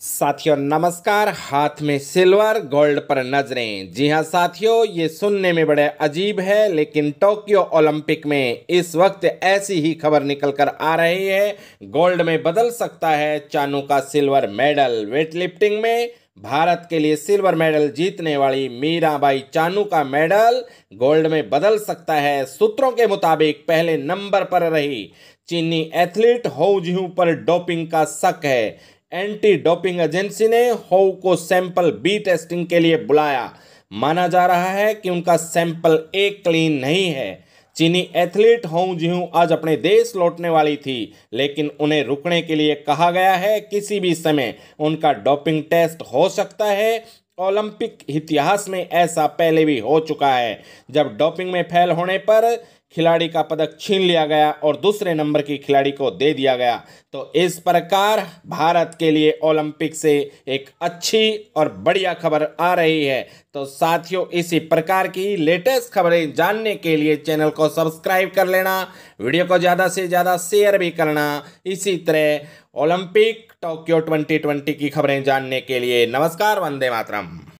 साथियों नमस्कार हाथ में सिल्वर गोल्ड पर नजरें जी हां साथियों ये सुनने में बड़े अजीब है लेकिन टोक्यो ओलंपिक में इस वक्त ऐसी ही खबर निकल कर आ रही है गोल्ड में बदल सकता है चानू का सिल्वर मेडल वेट लिफ्टिंग में भारत के लिए सिल्वर मेडल जीतने वाली मीराबाई चानू का मेडल गोल्ड में बदल सकता है सूत्रों के मुताबिक पहले नंबर पर रही चीनी एथलीट होजिहू पर डोपिंग का शक है एंटी डोपिंग एजेंसी ने होव को सैंपल बी टेस्टिंग के लिए बुलाया माना जा रहा है कि उनका सैंपल ए क्लीन नहीं है चीनी एथलीट होंग जिहू आज अपने देश लौटने वाली थी लेकिन उन्हें रुकने के लिए कहा गया है किसी भी समय उनका डोपिंग टेस्ट हो सकता है ओलंपिक इतिहास में ऐसा पहले भी हो चुका है जब डोपिंग में फैल होने पर खिलाड़ी का पदक छीन लिया गया और दूसरे नंबर की खिलाड़ी को दे दिया गया तो इस प्रकार भारत के लिए ओलंपिक से एक अच्छी और बढ़िया खबर आ रही है तो साथियों इसी प्रकार की लेटेस्ट खबरें जानने के लिए चैनल को सब्सक्राइब कर लेना वीडियो को ज़्यादा से ज़्यादा शेयर भी करना इसी तरह ओलंपिक टोक्यो 2020 की खबरें जानने के लिए नमस्कार वंदे मातरम